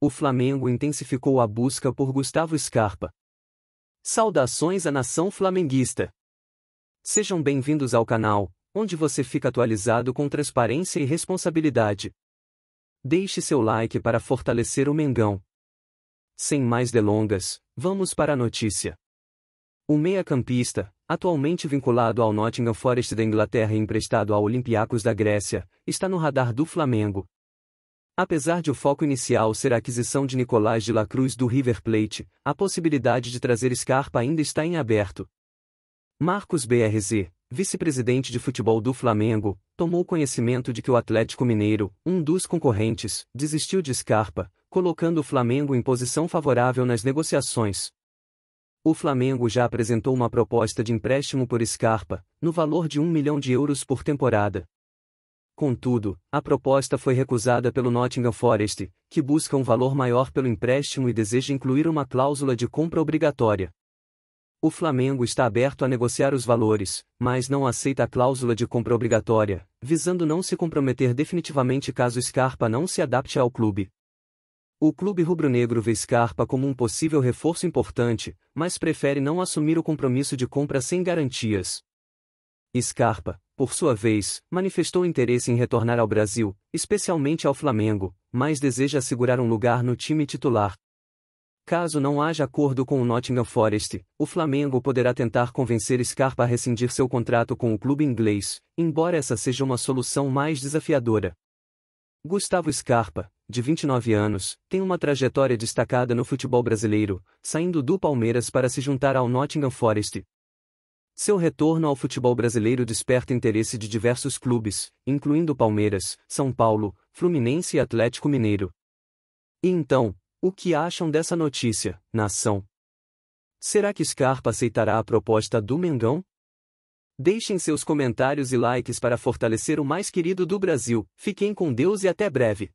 o Flamengo intensificou a busca por Gustavo Scarpa. Saudações à nação flamenguista. Sejam bem-vindos ao canal, onde você fica atualizado com transparência e responsabilidade. Deixe seu like para fortalecer o Mengão. Sem mais delongas, vamos para a notícia. O meia-campista, atualmente vinculado ao Nottingham Forest da Inglaterra e emprestado ao Olympiacos da Grécia, está no radar do Flamengo. Apesar de o foco inicial ser a aquisição de Nicolás de la Cruz do River Plate, a possibilidade de trazer Scarpa ainda está em aberto. Marcos BRZ, vice-presidente de futebol do Flamengo, tomou conhecimento de que o Atlético Mineiro, um dos concorrentes, desistiu de Scarpa, colocando o Flamengo em posição favorável nas negociações. O Flamengo já apresentou uma proposta de empréstimo por Scarpa, no valor de 1 milhão de euros por temporada. Contudo, a proposta foi recusada pelo Nottingham Forest, que busca um valor maior pelo empréstimo e deseja incluir uma cláusula de compra obrigatória. O Flamengo está aberto a negociar os valores, mas não aceita a cláusula de compra obrigatória, visando não se comprometer definitivamente caso Scarpa não se adapte ao clube. O clube rubro-negro vê Scarpa como um possível reforço importante, mas prefere não assumir o compromisso de compra sem garantias. Scarpa, por sua vez, manifestou interesse em retornar ao Brasil, especialmente ao Flamengo, mas deseja assegurar um lugar no time titular. Caso não haja acordo com o Nottingham Forest, o Flamengo poderá tentar convencer Scarpa a rescindir seu contrato com o clube inglês, embora essa seja uma solução mais desafiadora. Gustavo Scarpa, de 29 anos, tem uma trajetória destacada no futebol brasileiro, saindo do Palmeiras para se juntar ao Nottingham Forest, seu retorno ao futebol brasileiro desperta interesse de diversos clubes, incluindo Palmeiras, São Paulo, Fluminense e Atlético Mineiro. E então, o que acham dessa notícia, nação? Será que Scarpa aceitará a proposta do Mengão? Deixem seus comentários e likes para fortalecer o mais querido do Brasil. Fiquem com Deus e até breve.